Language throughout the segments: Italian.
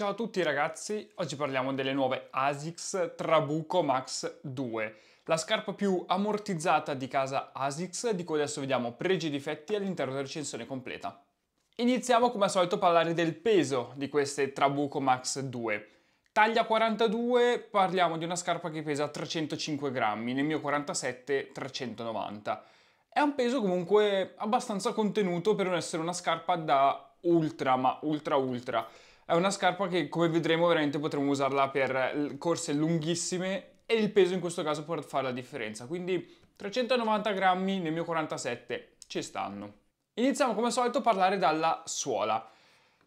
Ciao a tutti ragazzi, oggi parliamo delle nuove ASICS Trabuco Max 2, la scarpa più ammortizzata di casa ASICS di cui adesso vediamo pregi e difetti all'interno della recensione completa. Iniziamo come al solito a parlare del peso di queste Trabuco Max 2. Taglia 42 parliamo di una scarpa che pesa 305 grammi, nel mio 47 390. È un peso comunque abbastanza contenuto per non essere una scarpa da ultra ma ultra ultra è una scarpa che, come vedremo, veramente potremo usarla per corse lunghissime e il peso in questo caso può fare la differenza. Quindi 390 grammi nel mio 47 ci stanno. Iniziamo come al solito a parlare dalla suola.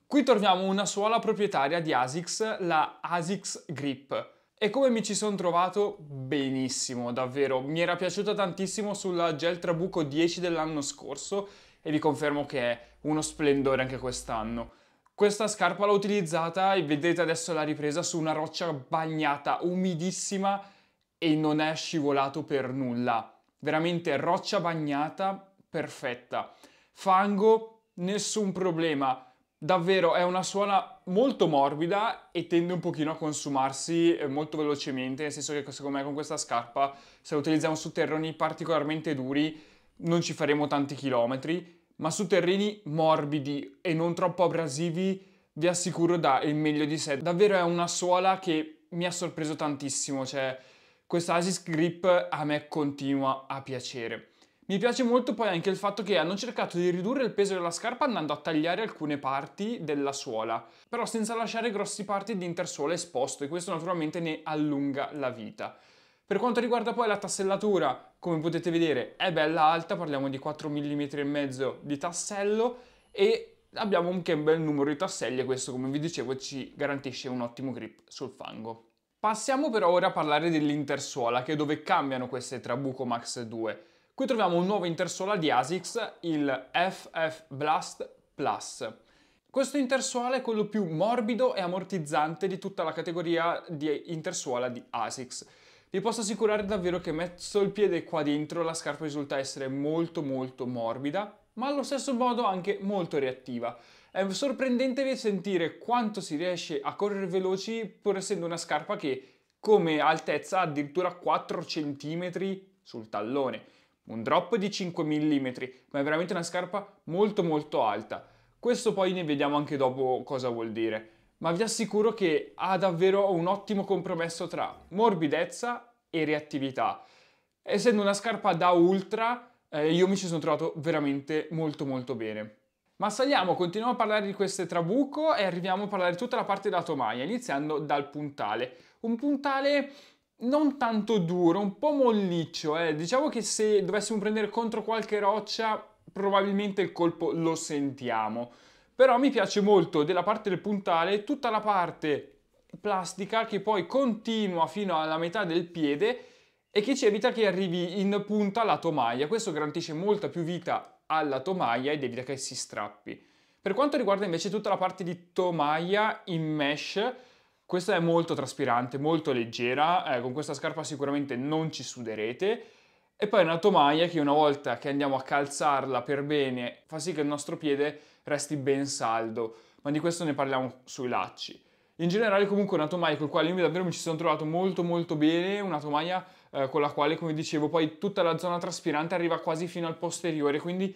Qui troviamo una suola proprietaria di ASICS, la ASICS Grip. E come mi ci sono trovato? Benissimo, davvero. Mi era piaciuta tantissimo sulla Gel Trabuco 10 dell'anno scorso e vi confermo che è uno splendore anche quest'anno. Questa scarpa l'ho utilizzata e vedete adesso la ripresa su una roccia bagnata, umidissima e non è scivolato per nulla. Veramente roccia bagnata, perfetta. Fango, nessun problema. Davvero è una suola molto morbida e tende un pochino a consumarsi eh, molto velocemente, nel senso che secondo me con questa scarpa se la utilizziamo su terreni particolarmente duri non ci faremo tanti chilometri ma su terreni morbidi e non troppo abrasivi vi assicuro dà il meglio di sé. Davvero è una suola che mi ha sorpreso tantissimo, cioè questa Asis Grip a me continua a piacere. Mi piace molto poi anche il fatto che hanno cercato di ridurre il peso della scarpa andando a tagliare alcune parti della suola, però senza lasciare grossi parti di intersuola esposto e questo naturalmente ne allunga la vita. Per quanto riguarda poi la tassellatura, come potete vedere è bella alta, parliamo di 4 mm e mezzo di tassello e abbiamo anche un bel numero di tasselli e questo come vi dicevo ci garantisce un ottimo grip sul fango. Passiamo però ora a parlare dell'intersuola, che è dove cambiano queste Trabuco Max 2. Qui troviamo un nuovo intersuola di ASICS, il FF Blast Plus. Questo intersuola è quello più morbido e ammortizzante di tutta la categoria di intersuola di ASICS vi posso assicurare davvero che messo il piede qua dentro la scarpa risulta essere molto molto morbida, ma allo stesso modo anche molto reattiva. È sorprendente sentire quanto si riesce a correre veloci pur essendo una scarpa che come altezza addirittura 4 cm sul tallone. Un drop di 5 mm, ma è veramente una scarpa molto molto alta. Questo poi ne vediamo anche dopo cosa vuol dire ma vi assicuro che ha davvero un ottimo compromesso tra morbidezza e reattività. Essendo una scarpa da ultra, eh, io mi ci sono trovato veramente molto molto bene. Ma saliamo, continuiamo a parlare di queste trabuco e arriviamo a parlare di tutta la parte della tomaia, iniziando dal puntale. Un puntale non tanto duro, un po' molliccio, eh. diciamo che se dovessimo prendere contro qualche roccia probabilmente il colpo lo sentiamo. Però mi piace molto della parte del puntale tutta la parte plastica che poi continua fino alla metà del piede e che ci evita che arrivi in punta la tomaia. Questo garantisce molta più vita alla tomaia ed evita che si strappi. Per quanto riguarda invece tutta la parte di tomaia in mesh, questa è molto traspirante, molto leggera, eh, con questa scarpa sicuramente non ci suderete, e poi una tomaia che una volta che andiamo a calzarla per bene fa sì che il nostro piede resti ben saldo, ma di questo ne parliamo sui lacci. In generale comunque una tomaia con la quale io davvero mi ci sono trovato molto molto bene, una tomaia eh, con la quale come dicevo poi tutta la zona traspirante arriva quasi fino al posteriore, quindi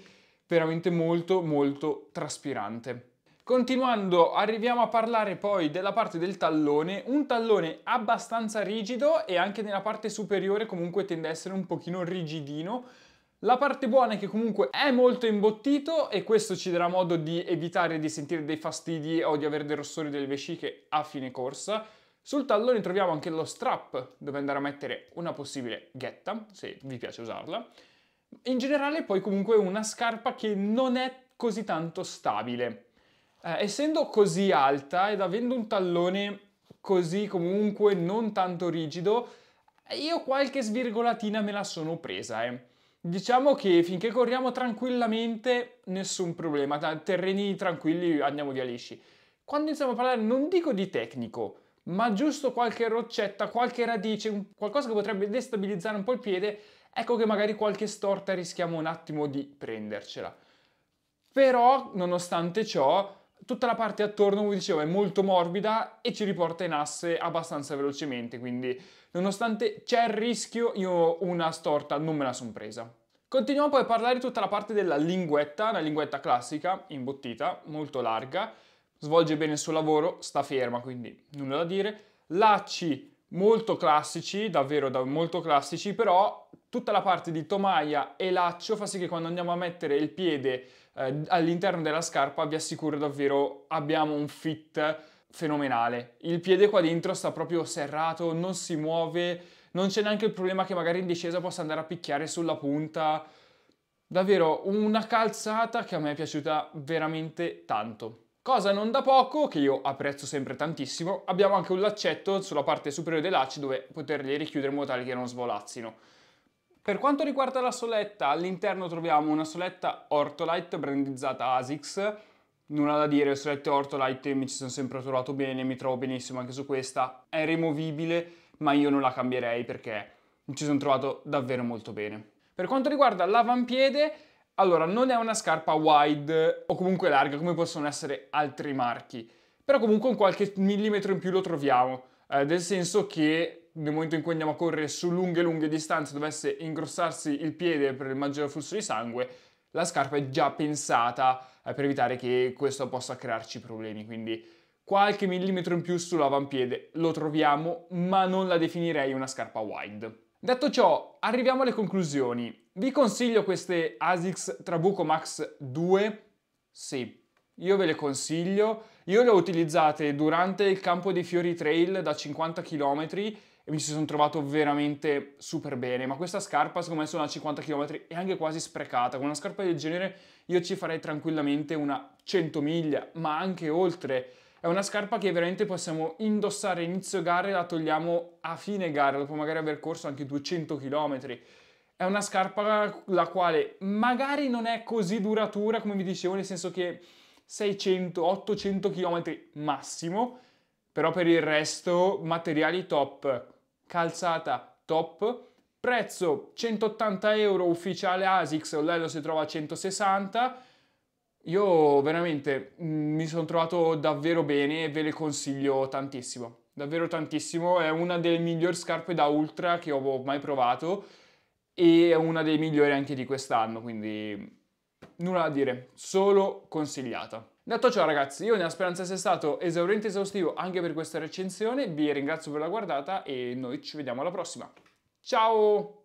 veramente molto molto traspirante. Continuando, arriviamo a parlare poi della parte del tallone, un tallone abbastanza rigido e anche nella parte superiore comunque tende ad essere un pochino rigidino, la parte buona è che comunque è molto imbottito e questo ci darà modo di evitare di sentire dei fastidi o di avere dei rossori delle vesciche a fine corsa. Sul tallone troviamo anche lo strap dove andare a mettere una possibile ghetta, se vi piace usarla. In generale poi comunque una scarpa che non è così tanto stabile. Eh, essendo così alta ed avendo un tallone così comunque non tanto rigido, io qualche svirgolatina me la sono presa, eh. Diciamo che finché corriamo tranquillamente nessun problema, terreni tranquilli andiamo via lisci. Quando iniziamo a parlare non dico di tecnico, ma giusto qualche roccetta, qualche radice, qualcosa che potrebbe destabilizzare un po' il piede, ecco che magari qualche storta rischiamo un attimo di prendercela. Però, nonostante ciò, tutta la parte attorno, come dicevo, è molto morbida e ci riporta in asse abbastanza velocemente, quindi nonostante c'è il rischio, io una storta non me la son presa. Continuiamo poi a parlare tutta la parte della linguetta, una linguetta classica, imbottita, molto larga, svolge bene il suo lavoro, sta ferma, quindi nulla da dire. Lacci molto classici, davvero molto classici, però tutta la parte di tomaia e laccio fa sì che quando andiamo a mettere il piede eh, all'interno della scarpa vi assicuro davvero abbiamo un fit fenomenale. Il piede qua dentro sta proprio serrato, non si muove, non c'è neanche il problema che magari in discesa possa andare a picchiare sulla punta. Davvero una calzata che a me è piaciuta veramente tanto. Cosa non da poco, che io apprezzo sempre tantissimo, abbiamo anche un laccetto sulla parte superiore dei lacci dove poterli richiudere in modo tale che non svolazzino. Per quanto riguarda la soletta, all'interno troviamo una soletta Ortolite brandizzata ASICS, Nulla da dire, le solette Ortolite mi ci sono sempre trovato bene, mi trovo benissimo anche su questa. È rimovibile, ma io non la cambierei perché mi ci sono trovato davvero molto bene. Per quanto riguarda l'avampiede, allora, non è una scarpa wide o comunque larga come possono essere altri marchi, però comunque un qualche millimetro in più lo troviamo, eh, nel senso che nel momento in cui andiamo a correre su lunghe lunghe distanze dovesse ingrossarsi il piede per il maggiore flusso di sangue, la scarpa è già pensata eh, per evitare che questo possa crearci problemi, quindi qualche millimetro in più sull'avampiede lo troviamo, ma non la definirei una scarpa wide. Detto ciò, arriviamo alle conclusioni. Vi consiglio queste ASICS Trabuco Max 2? Sì, io ve le consiglio. Io le ho utilizzate durante il campo dei Fiori Trail da 50 km e mi ci sono trovato veramente super bene. Ma questa scarpa, secondo me, sono a 50 km è anche quasi sprecata. Con una scarpa del genere io ci farei tranquillamente una 100 miglia, ma anche oltre. È una scarpa che veramente possiamo indossare inizio gara e la togliamo a fine gara, dopo magari aver corso anche 200 km. È una scarpa la quale magari non è così duratura, come vi dicevo, nel senso che 600-800 km massimo, però per il resto materiali top, calzata top, prezzo 180 euro ufficiale ASICS, online lo si trova a 160 io veramente mm, mi sono trovato davvero bene e ve le consiglio tantissimo. Davvero tantissimo, è una delle migliori scarpe da ultra che ho mai provato e è una dei migliori anche di quest'anno, quindi nulla da dire, solo consigliata. Detto ciò ragazzi, io nella speranza sia stato esauriente e esaustivo anche per questa recensione, vi ringrazio per la guardata e noi ci vediamo alla prossima. Ciao!